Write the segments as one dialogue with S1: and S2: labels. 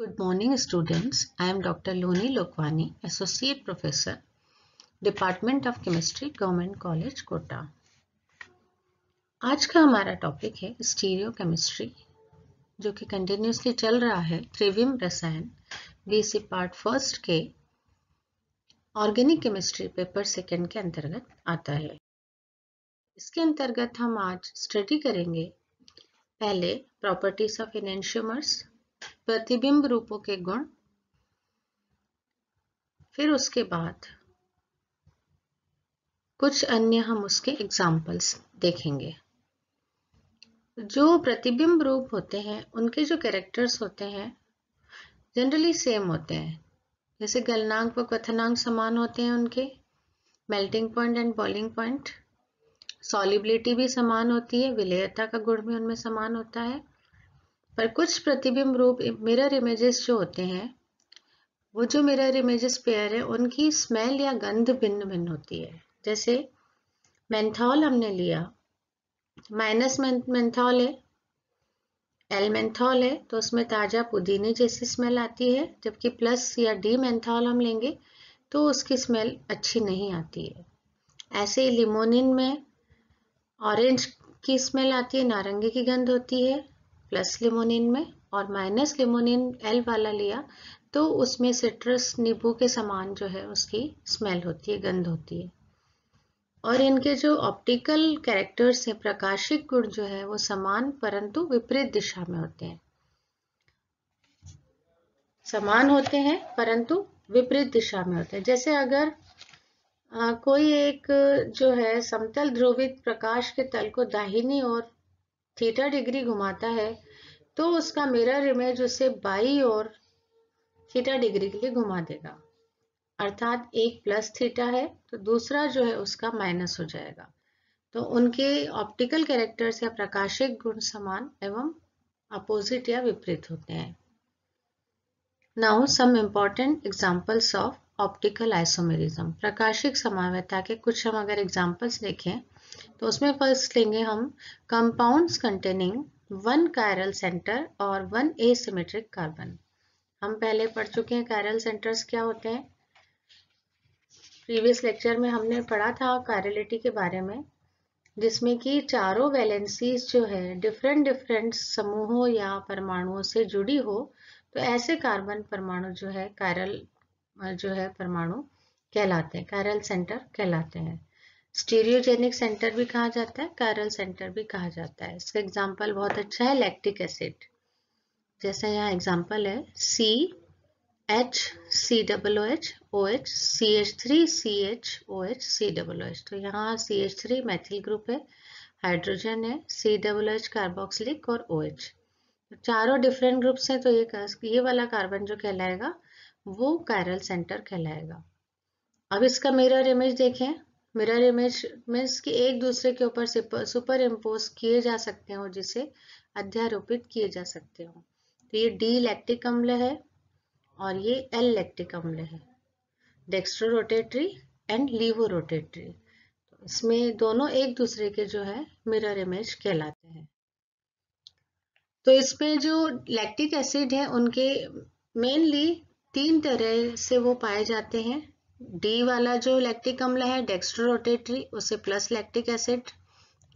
S1: Good morning students. I am Dr. Loni Lokwani, Associate Professor, Department of Chemistry, Government College, Kota. आज का हमारा topic है stereo chemistry जो कि continuously चल रहा है त्रिविम रसायन बीसी पार्ट फर्स्ट के ऑर्गेनिक केमिस्ट्री पेपर सेकेंड के अंतर्गत आता है इसके अंतर्गत हम आज स्टडी करेंगे पहले प्रॉपर्टीज ऑफ इनेंशियमर्स प्रतिबिंब रूपों के गुण फिर उसके बाद कुछ अन्य हम उसके एग्जाम्पल्स देखेंगे जो प्रतिबिंब रूप होते हैं उनके जो कैरेक्टर्स होते हैं जनरली सेम होते हैं जैसे गलनांक व क्वथनांक समान होते हैं उनके melting point and boiling point solubility भी समान होती है विलेयता का गुण भी उनमें समान होता है पर कुछ प्रतिबिंब रूप मिरर इमेजेस जो होते हैं वो जो मिरर इमेजेस पेयर है उनकी स्मेल या गंध भिन्न भिन्न होती है जैसे मेंथॉल हमने लिया माइनस मेंथॉल है एल मेंथॉल है तो उसमें ताज़ा पुदीने जैसी स्मेल आती है जबकि प्लस या डी मेंथॉल हम लेंगे तो उसकी स्मेल अच्छी नहीं आती है ऐसे ही लिमोनिन में ऑरेंज की स्मेल आती है नारंगी की गंध होती है प्लस लिमोनिन में और माइनस लिमोनिन एल वाला लिया तो उसमें सिट्रस नींबू के समान जो है उसकी स्मेल होती है गंध होती है और इनके जो ऑप्टिकल कैरेक्टर्स हैं प्रकाशिक गुण जो है वो समान परंतु विपरीत दिशा में होते हैं समान होते हैं परंतु विपरीत दिशा में होते हैं जैसे अगर आ, कोई एक जो है समतल ध्रुवित प्रकाश के तल को दाहिनी और थीटा डिग्री घुमाता है तो उसका मिरर इमेज उसे बाई और थीटा डिग्री के लिए घुमा देगा अर्थात एक प्लस थीटा है तो दूसरा जो है उसका माइनस हो जाएगा तो उनके ऑप्टिकल कैरेक्टर्स या प्रकाशिक गुण समान एवं अपोजिट या विपरीत होते हैं now some important examples of optical isomerism प्रकाशिक समावयता के कुछ हम अगर एग्जाम्पल्स देखें तो उसमें फर्स्ट लेंगे हम compounds containing one chiral centre और वन एसिमेट्रिक कार्बन हम पहले पढ़ चुके हैं कायरल सेंटर्स क्या होते हैं प्रीवियस लेक्चर में हमने पढ़ा था कायरलिटी के बारे में जिसमें कि चारों वैलेंसीज जो है डिफरेंट डिफरेंट समूहों या परमाणुओं से जुड़ी हो तो ऐसे कार्बन परमाणु जो है कायरल जो है परमाणु कहलाते हैं कायरल सेंटर कहलाते हैं स्टीरियोजेनिक सेंटर भी कहा जाता है कैरल सेंटर भी कहा जाता है इसका एग्जाम्पल बहुत अच्छा है लैक्टिक एसिड जैसे यहाँ एग्जाम्पल है C H C double O H O H C H three C H O H C double O H तो यहाँ C H three methyl group है हाइड्रोजन है सी डबल एच कार्बोक्सिलिक और O H चारों different groups हैं तो ये ये वाला कार्बन जो कहलाएगा वो कैरल सेंटर कहलाएगा अब इसका मिरर इमेज देखें मिरर इमेज मीन्स कि एक दूसरे के ऊपर सुपर इम्पोज किए जा सकते हो जिसे अध्यारोपित किए जा सकते हो तो ये डी लैक्टिक अम्ल है और ये एल लैक्टिक अम्ल है dextro rotatory and laevo rotatory तो इसमें दोनों एक दूसरे के जो है मिरर इमेज कहलाते हैं तो इसमें जो लैक्टिक एसिड है उनके मेनली तीन तरह से वो पाए जाते हैं डी वाला जो लैक्टिक अम्ल है डेक्स्ट्रो रोटेटरी उसे प्लस लैक्टिक एसिड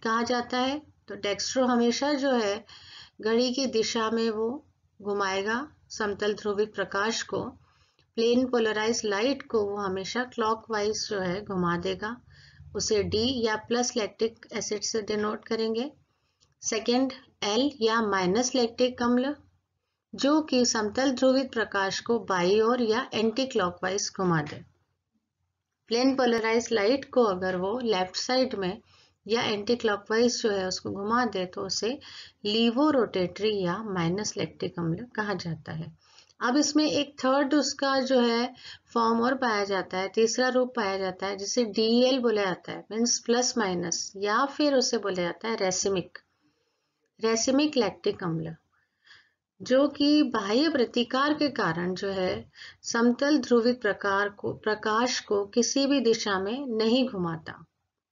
S1: कहा जाता है तो डेक्स्ट्रो हमेशा जो है घड़ी की दिशा में वो घुमाएगा समतल ध्रुविक प्रकाश को प्लेन पोलराइज लाइट को वो हमेशा क्लॉकवाइज जो है घुमा देगा उसे डी या प्लस लैक्टिक एसिड से डिनोट करेंगे सेकेंड एल या माइनस लैक्टिक अम्ल जो कि समतल ध्रुवित प्रकाश को बाई और या एंटी क्लॉकवाइज घुमा दे प्लेन पोलराइज लाइट को अगर वो लेफ्ट साइड में या एंटी क्लॉकवाइज जो है उसको घुमा दे तो उसे लीवो रोटेटरी या माइनस लैक्टिक अम्ल कहा जाता है अब इसमें एक थर्ड उसका जो है फॉर्म और पाया जाता है तीसरा रूप पाया जाता है जिसे डीएल e बोला जाता है मीन्स प्लस माइनस या फिर उसे बोला जाता है रेसिमिक रेसिमिक लैक्टिक अम्ल जो कि बाह्य प्रतिकार के कारण जो है समतल ध्रुवित प्रकार को प्रकाश को किसी भी दिशा में नहीं घुमाता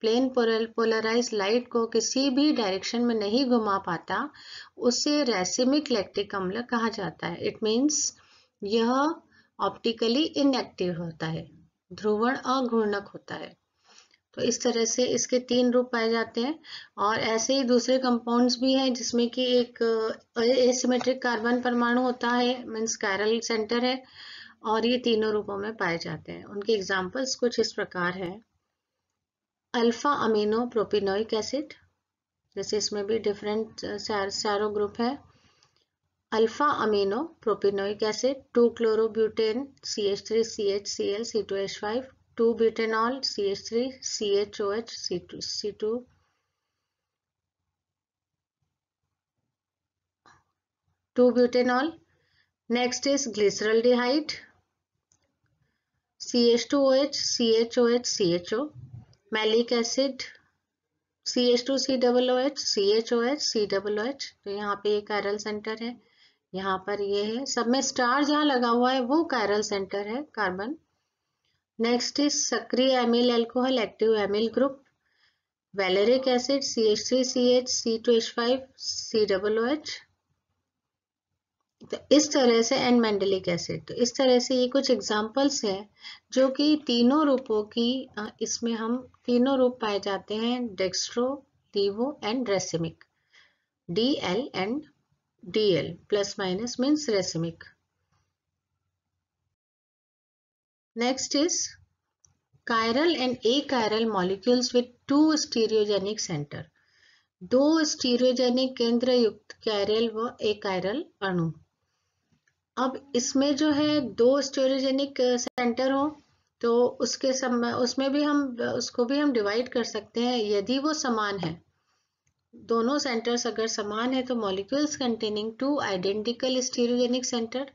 S1: प्लेन पोलराइज लाइट को किसी भी डायरेक्शन में नहीं घुमा पाता उसे रेसिमिक लैक्टिक अम्ल कहा जाता है इट मीन्स यह ऑप्टिकली इनएक्टिव होता है ध्रुवण अघूर्णक होता है तो इस तरह से इसके तीन रूप पाए जाते हैं और ऐसे ही दूसरे कंपाउंड्स भी हैं जिसमें कि एक एसिमेट्रिक कार्बन परमाणु होता है मीन्स कैरल सेंटर है और ये तीनों रूपों में पाए जाते हैं उनके एग्जाम्पल्स कुछ इस प्रकार है अल्फा अमीनो प्रोपिनोइक एसिड जैसे इसमें भी डिफरेंट सारो ग्रुप है alpha amino propionic acid two chlorobutane C H three C H C L C two H five 2 butanol CH3 CHOH C2 C2 2 butanol next is glycerol dehyde CH2OH CHOH CHO malic acid CH2COOH CHOH COOH तो यहाँ पे ये Carol centre है यहाँ पर ये है सब में स्टार जहाँ लगा हुआ है वो कैरल सेंटर है कार्बन नेक्स्ट इज सक्रिय amyl alcohol active amyl group valeric acid C H three C H C two H five C double O H तो इस तरह से एंड मैंडलिक एसिड तो इस तरह से ये कुछ एग्जाम्पल्स हैं जो कि तीनों रूपों की इसमें हम तीनों रूप पाए जाते हैं dextro laevo and racemic D L and D L plus minus means racemic Next is chiral and achiral molecules with two stereogenic center. दो स्टीरियोजेनिक केंद्र युक्त कैरल व एकायरल अणु अब इसमें जो है दो स्टीरियोजेनिक सेंटर हो तो उसके सम उसमें भी हम उसको भी हम डिवाइड कर सकते हैं यदि वो समान है दोनों सेंटर्स अगर समान है तो molecules containing two identical stereogenic centre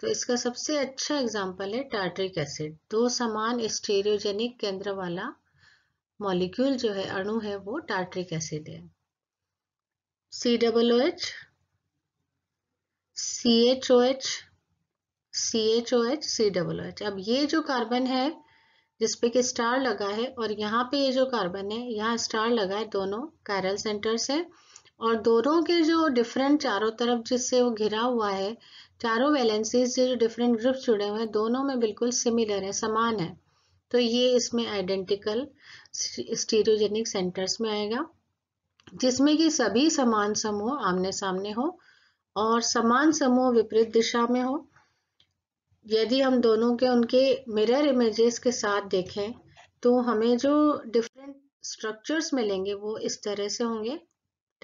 S1: तो इसका सबसे अच्छा एग्जाम्पल है टार्ट्रिक एसिड दो समान स्टेरियोजेनिक केंद्र वाला मॉलिक्यूल जो है अणु है वो टार्ट्रिक एसिड है C double O H C H O H C H O H C double O H अब ये जो कार्बन है जिसपे कि स्टार लगा है और यहाँ पे ये जो कार्बन है यहाँ स्टार लगा है दोनों कैरल सेंटर से और दोनों के जो डिफरेंट चारों तरफ जिससे वो घिरा हुआ है चारों वैलेंसीज से जो डिफरेंट ग्रुप्स जुड़े हुए हैं दोनों में बिल्कुल सिमिलर है समान है तो ये इसमें आइडेंटिकल स्टीरियोजेनिक सेंटर्स में आएगा जिसमें कि सभी समान समूह आमने सामने हो और समान समूह विपरीत दिशा में हो यदि हम दोनों के उनके मिरर इमेजेस के साथ देखें तो हमें जो डिफरेंट स्ट्रक्चर्स मिलेंगे वो इस तरह से होंगे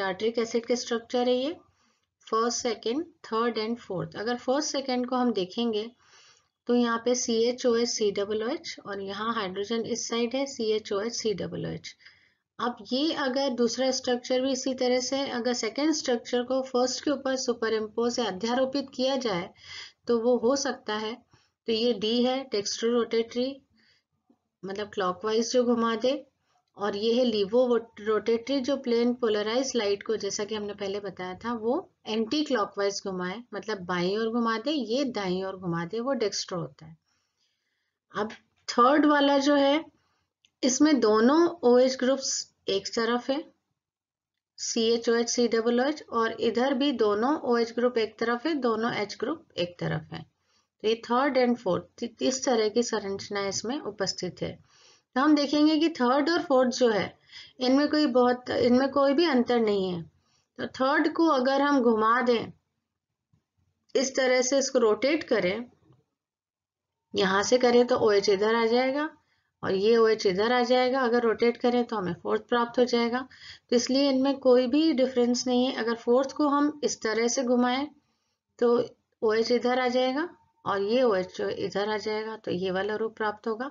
S1: टार्ट्रिक एसिड के स्ट्रक्चर है ये first second third and fourth अगर फर्स्ट सेकेंड को हम देखेंगे तो यहाँ पे C H O H C double H और यहाँ हाइड्रोजन इस साइड है C H O H C double H अब ये अगर दूसरा स्ट्रक्चर भी इसी तरह से अगर सेकेंड स्ट्रक्चर को फर्स्ट के ऊपर सुपर इम्पोज या अध्यारोपित किया जाए तो वो हो सकता है तो ये डी है टेक्सट्रो रोटेटरी मतलब क्लॉकवाइज जो घुमा दे और ये है लीवो रोटेटरी जो प्लेन पोलराइज लाइट को जैसा कि हमने पहले बताया था वो एंटी क्लॉकवाइज घुमाए मतलब बाई और घुमा दे ये दाई और घुमा दे वो डेक्स्ट्रो होता है अब थर्ड वाला जो है इसमें दोनों ओ OH ग्रुप्स एक तरफ है C H O H C double H और इधर भी दोनों ओ OH एच ग्रुप एक तरफ है दोनों एच ग्रुप एक तरफ है तो ये थर्ड एंड फोर्थ इस तरह की संरचना इसमें उपस्थित है तो हम देखेंगे कि थर्ड और फोर्थ जो है इनमें कोई बहुत इनमें कोई भी अंतर नहीं है तो थर्ड को अगर हम घुमा दें इस तरह से इसको रोटेट करें यहां से करें तो ओ OH इधर आ जाएगा और ये ओ OH इधर आ जाएगा अगर रोटेट करें तो हमें फोर्थ प्राप्त हो जाएगा तो इसलिए इनमें कोई भी डिफरेंस नहीं है अगर फोर्थ को हम इस तरह से घुमाएं तो ओ OH इधर आ जाएगा और ये ओ एच इधर आ जाएगा तो ये वाला रूप प्राप्त होगा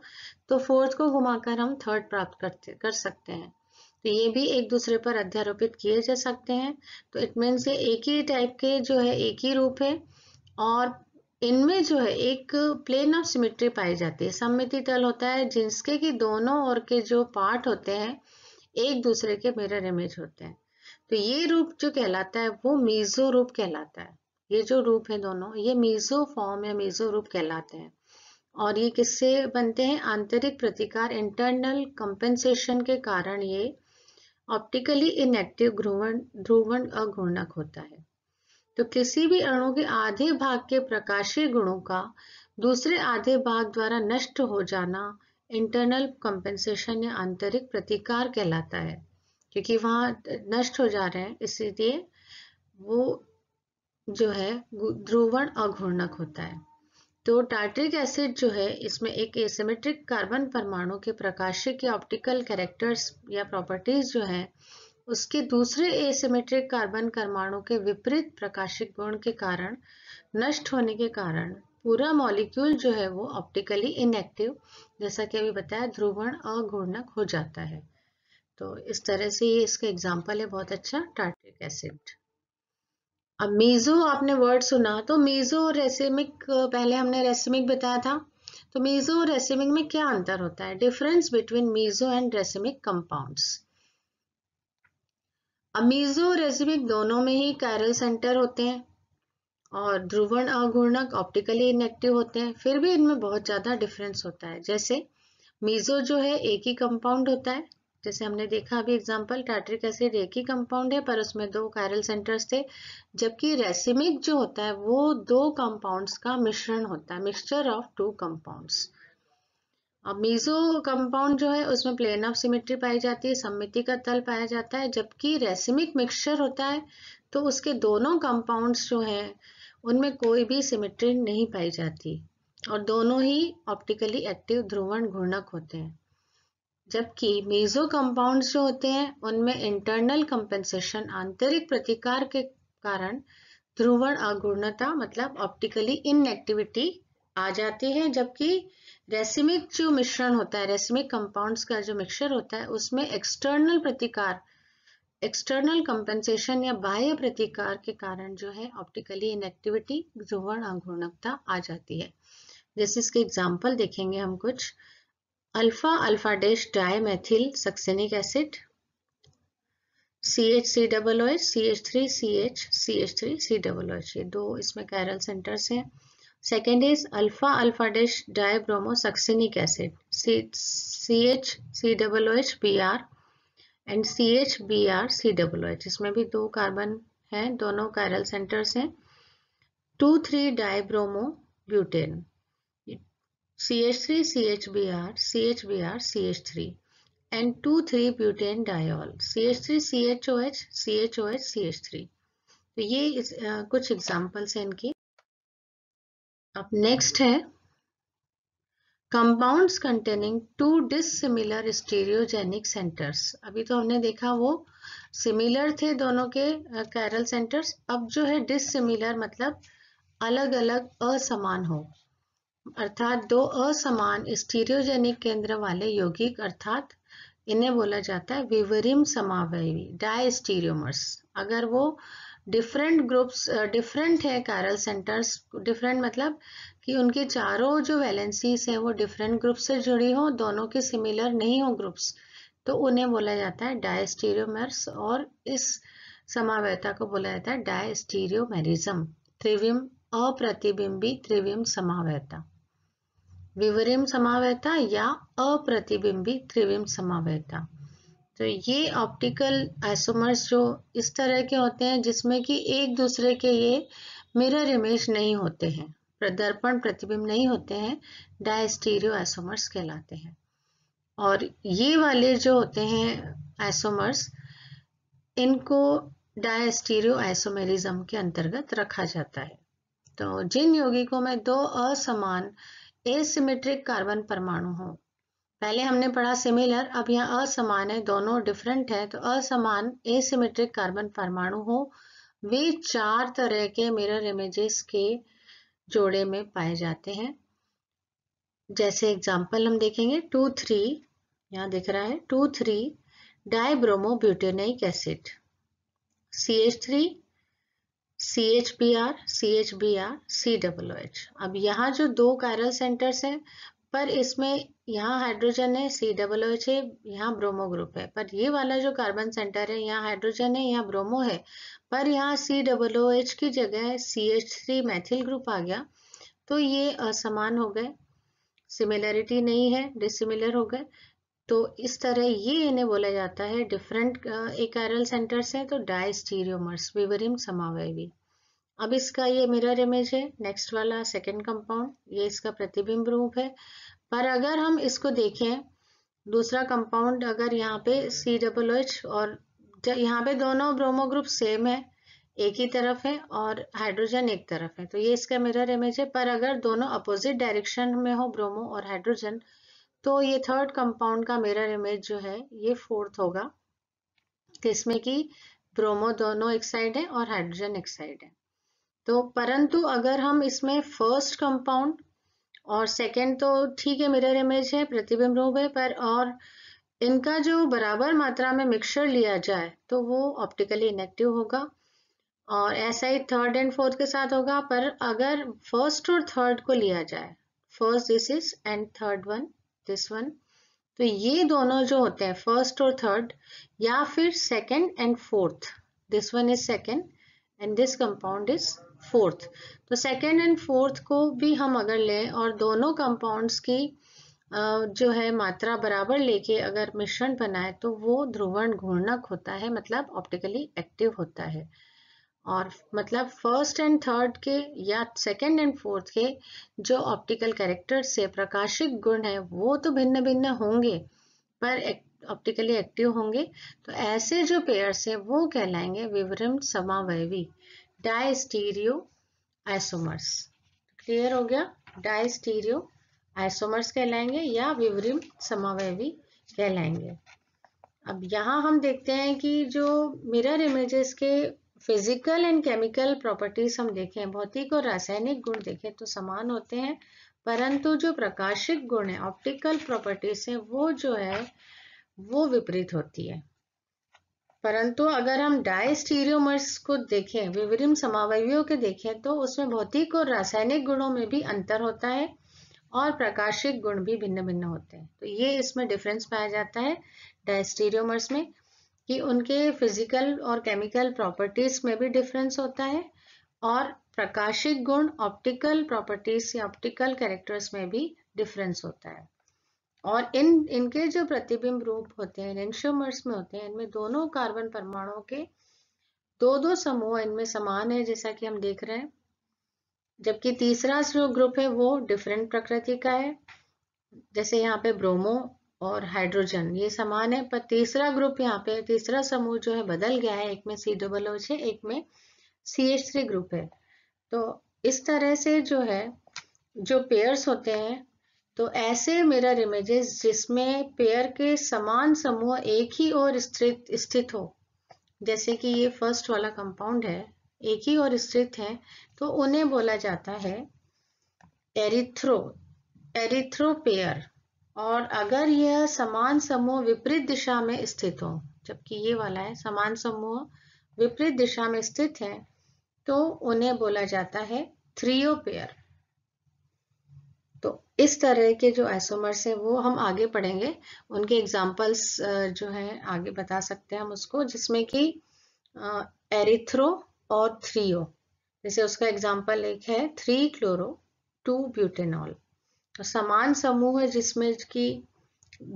S1: तो फोर्थ को घुमाकर हम थर्ड प्राप्त करते कर सकते हैं तो ये भी एक दूसरे पर अध्यारोपित किए जा सकते हैं तो इट मीन्स ये एक ही टाइप के जो है एक ही रूप है और इनमें जो है एक प्लेन ऑफ सिमेट्री पाई जाती है सम्मिति तल होता है जिसके की दोनों ओर के जो पार्ट होते हैं एक दूसरे के मिरर इमेज होते हैं तो ये रूप जो कहलाता है वो मीजो रूप कहलाता है ये जो रूप है दोनों ये मेजो फॉर्म या मेजो रूप कहलाते हैं और ये किससे बनते हैं आंतरिक प्रतिकार इंटरनल कंपेंसेशन के कारण ये ऑप्टिकली इनएक्टिव ध्रुवन ध्रुवन अघूर्णक होता है तो किसी भी अणु के आधे भाग के प्रकाशीय गुणों का दूसरे आधे भाग द्वारा नष्ट हो जाना इंटरनल कंपेंसेशन या आंतरिक प्रतिकार कहलाता है क्योंकि वहां नष्ट हो जा रहे हैं इसीलिए वो जो है ध्रुवण अघूर्णक होता है तो टार्ट्रिक एसिड जो है इसमें एक एसिमेट्रिक कार्बन परमाणु के प्रकाशिक के ऑप्टिकल कैरेक्टर्स या प्रॉपर्टीज जो है उसके दूसरे एसिमेट्रिक कार्बन परमाणु के विपरीत प्रकाशिक गुण के कारण नष्ट होने के कारण पूरा मॉलिक्यूल जो है वो ऑप्टिकली इनएक्टिव जैसा कि अभी बताया ध्रुवण अघूर्णक हो जाता है तो इस तरह से ये इसका एग्जाम्पल है बहुत अच्छा टार्ट्रिक एसिड अब मेजो आपने वर्ड सुना तो मेजो और रेसिमिक पहले हमने रेसिमिक बताया था तो मेजो और रेसिमिक में क्या अंतर होता है difference between meso and racemic compounds अब और रेसिमिक दोनों में ही कैरल सेंटर होते हैं और ध्रुवण अघूर्णक ऑप्टिकली इनएक्टिव होते हैं फिर भी इनमें बहुत ज़्यादा डिफरेंस होता है जैसे मीजो जो है एक ही कंपाउंड होता है जैसे हमने देखा अभी एग्जांपल टाटरिक एसिड एक ही कंपाउंड है पर उसमें दो कायरल सेंटर्स थे जबकि रेसिमिक जो होता है वो दो कंपाउंड्स का मिश्रण होता है मिक्सचर ऑफ टू कंपाउंड्स अब मीजो कंपाउंड जो है उसमें प्लेन ऑफ सिमेट्री पाई जाती है सम्मिति का तल पाया जाता है जबकि रेसिमिक मिक्सचर होता है तो उसके दोनों कंपाउंड्स जो हैं उनमें कोई भी सिमेट्री नहीं पाई जाती और दोनों ही ऑप्टिकली एक्टिव ध्रुवण घूर्णक होते हैं जबकि मेजो कंपाउंड जो होते हैं उनमें इंटरनल कंपेंसेशन आंतरिक प्रतिकार के कारण ध्रुवण अगुणता मतलब ऑप्टिकली इनएक्टिविटी आ जाती है जबकि रेसिमिक जो मिश्रण होता है रेसिमिक कंपाउंड्स का जो मिक्सचर होता है उसमें एक्सटर्नल प्रतिकार एक्सटर्नल कंपेंसेशन या बाह्य प्रतिकार के कारण जो है ऑप्टिकली इनएक्टिविटी ध्रुवण अगुणता आ जाती है जैसे इसके एग्जाम्पल देखेंगे हम कुछ alpha alpha dash dimethyl succinic acid C H C double O C H three C H C H three C double O ये दो इसमें कैरल सेंटर्स हैं second is alpha alpha dash dibromo succinic acid C H C double O H B R and C H B R C double O H इसमें भी दो carbon हैं दोनों chiral centres हैं टू थ्री डायब्रोमो ब्यूटेन सी C C C H H H H three B B R R three C H O H C H O H C H three तो ये इस, आ, कुछ examples हैं इनकी अब next है compounds containing two dissimilar stereogenic centres अभी तो हमने देखा वो सिमिलर थे दोनों के कैरल सेंटर्स अब जो है डिसिमिलर मतलब अलग अलग असमान हो अर्थात दो असमान स्टीरियोजेनिक केंद्र वाले यौगिक अर्थात इन्हें बोला जाता है विवरिम समावयवी डायस्टीरियोमर्स अगर वो डिफरेंट ग्रुप्स डिफरेंट है कैरल सेंटर्स डिफरेंट मतलब कि उनके चारों जो वैलेंसीज हैं वो डिफरेंट ग्रुप से जुड़ी हो दोनों के सिमिलर नहीं हो ग्रुप्स तो उन्हें बोला जाता है डायस्टीरियोमर्स और इस समावयता को बोला जाता है डायस्टीरियोमेरिज्म त्रिविम अप्रतिबिंबी त्रिविम समावयता विवरिम समावेता या अप्रतिबिंबी त्रिविम समावेता तो ये ऑप्टिकल आइसोमर्स जो इस तरह के होते हैं जिसमें कि एक दूसरे के ये मिरर इमेज नहीं होते हैं प्रदर्पण प्रतिबिंब नहीं होते हैं डायस्टीरियो आइसोमर्स कहलाते हैं और ये वाले जो होते हैं आइसोमर्स इनको डायस्टीरियो आइसोमेरिज्म के अंतर्गत रखा जाता है तो जिन यौगिकों में दो असमान एसिमेट्रिक कार्बन परमाणु हो पहले हमने पढ़ा सिमिलर अब यहाँ असमान है दोनों डिफरेंट है तो असमान एसिमेट्रिक कार्बन परमाणु हो वे चार तरह के मिरर इमेजेस के जोड़े में पाए जाते हैं जैसे एग्जाम्पल हम देखेंगे टू थ्री यहाँ दिख रहा है two three butanoic acid C H three C H B R C H B R C double H अब यहाँ जो दो कायरल सेंटर्स हैं पर इसमें यहाँ हाइड्रोजन है सी डब्लो एच है यहाँ ब्रोमो ग्रुप है पर ये वाला जो कार्बन सेंटर है यहाँ हाइड्रोजन है यहाँ ब्रोमो है पर यहाँ सी डब्लो एच की जगह C H three methyl group आ गया तो ये असमान हो गए सिमिलरिटी नहीं है डिसिमिलर हो गए तो इस तरह ये इन्हें बोला जाता है डिफरेंट एक आयरल सेंटर से तो डाइस्टीरियोमर्स स्टीरियोमर्स विवरिम समावयवी अब इसका ये मिरर इमेज है नेक्स्ट वाला सेकेंड कंपाउंड ये इसका प्रतिबिंब रूप है पर अगर हम इसको देखें दूसरा कंपाउंड अगर यहाँ पे सी डबल एच और यहाँ पे दोनों ब्रोमो ग्रुप सेम है एक ही तरफ है और हाइड्रोजन एक तरफ है तो ये इसका मिरर इमेज है पर अगर दोनों अपोजिट डायरेक्शन में हो ब्रोमो और हाइड्रोजन तो ये थर्ड कंपाउंड का मिरर इमेज जो है ये फोर्थ होगा जिसमें कि ब्रोमो दोनों एक साइड है और हाइड्रोजन एक साइड है तो परंतु अगर हम इसमें फर्स्ट कंपाउंड और सेकंड तो ठीक है मिरर इमेज है प्रतिबिंब रूप है पर और इनका जो बराबर मात्रा में मिक्सचर लिया जाए तो वो ऑप्टिकली इनेक्टिव होगा और ऐसा ही थर्ड एंड फोर्थ के साथ होगा पर अगर फर्स्ट और थर्ड को लिया जाए first this is and third one this one तो ये दोनों जो होते हैं फर्स्ट और थर्ड या फिर second and fourth this one is second and this compound is fourth तो सेकेंड एंड फोर्थ को भी हम अगर लें और दोनों कंपाउंड्स की जो है मात्रा बराबर लेके अगर मिश्रण बनाए तो वो ध्रुवण घूर्णक होता है मतलब ऑप्टिकली एक्टिव होता है और मतलब फर्स्ट एंड थर्ड के या सेकेंड एंड फोर्थ के जो ऑप्टिकल कैरेक्टर से प्रकाशिक गुण है वो तो भिन्न भिन्न होंगे पर ऑप्टिकली एक्टिव होंगे तो ऐसे जो पेयर्स हैं वो कहलाएंगे विवरण समावयवी डायस्टीरियो आइसोमर्स क्लियर हो गया डायस्टीरियो आइसोमर्स कहलाएंगे या विवरिम समावयवी कहलाएंगे अब यहाँ हम देखते हैं कि जो मिरर इमेजेस के फिजिकल एंड केमिकल प्रॉपर्टीज हम देखें भौतिक और रासायनिक गुण देखें तो समान होते हैं परंतु जो प्रकाशिक गुण है ऑप्टिकल प्रॉपर्टीज हैं वो जो है वो विपरीत होती है परंतु अगर हम डायस्टीरियोमर्स को देखें विवरिम समावयों के देखें तो उसमें भौतिक और रासायनिक गुणों में भी अंतर होता है और प्रकाशिक गुण भी भिन्न भिन्न होते हैं तो ये इसमें डिफरेंस पाया जाता है डायस्टीरियोमर्स में कि उनके फिजिकल और केमिकल प्रॉपर्टीज में भी डिफरेंस होता है और प्रकाशिक गुण ऑप्टिकल प्रॉपर्टीज या ऑप्टिकल कैरेक्टर्स में भी डिफरेंस होता है और इन इनके जो प्रतिबिंब रूप होते हैं रेंशोमर्स में होते हैं इनमें दोनों कार्बन परमाणुओं के दो दो समूह इनमें समान है जैसा कि हम देख रहे हैं जबकि तीसरा जो ग्रुप है वो डिफरेंट प्रकृति का है जैसे यहाँ पे ब्रोमो और हाइड्रोजन ये समान है पर तीसरा ग्रुप यहाँ पे तीसरा समूह जो है बदल गया है एक में सी डबल ओच है एक में सी एच थ्री ग्रुप है तो इस तरह से जो है जो पेयर्स होते हैं तो ऐसे मिरर इमेजेस जिसमें पेयर के समान समूह एक ही और स्थित स्थित हो जैसे कि ये फर्स्ट वाला कंपाउंड है एक ही और स्थित है तो उन्हें बोला जाता है एरिथ्रो एरिथ्रो पेयर और अगर यह समान समूह विपरीत दिशा में स्थित हो जबकि ये वाला है समान समूह विपरीत दिशा में स्थित है तो उन्हें बोला जाता है थ्रियो पेयर इस तरह के जो आइसोमर्स हैं वो हम आगे पढ़ेंगे उनके एग्जाम्पल्स जो हैं आगे बता सकते हैं हम उसको जिसमें कि एरिथ्रो और थ्रीओ जैसे उसका एग्जाम्पल एक है थ्री क्लोरो टू ब्यूटेनॉल तो समान समूह है जिसमें कि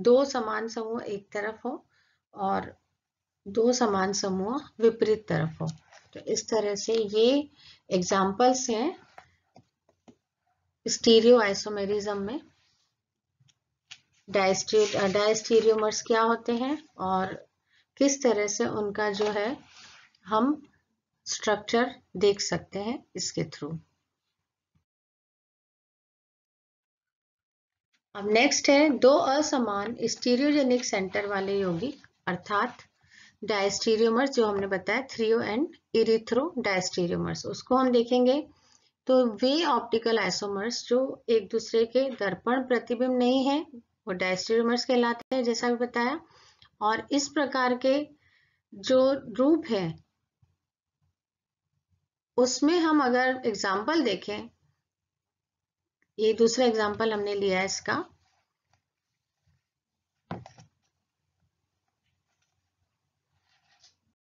S1: दो समान समूह एक तरफ हो और दो समान समूह विपरीत तरफ हो तो इस तरह से ये एग्जाम्पल्स हैं स्टीरियो आइसोमेरिज्म में डायस्टीरियोमर्स क्या होते हैं और किस तरह से उनका जो है हम स्ट्रक्चर देख सकते हैं इसके थ्रू अब नेक्स्ट है दो असमान स्टीरियोजेनिक सेंटर वाले यौगिक अर्थात डायस्टीरियोमर्स जो हमने बताया थ्रियो एंड इरिथ्रो डायस्टीरियोमर्स उसको हम देखेंगे तो वे ऑप्टिकल आइसोमर्स जो एक दूसरे के दर्पण प्रतिबिंब नहीं है वो डायस्टेरोमर्स कहलाते हैं जैसा भी बताया और इस प्रकार के जो रूप है उसमें हम अगर एग्जाम्पल देखें ये दूसरा एग्जाम्पल हमने लिया है इसका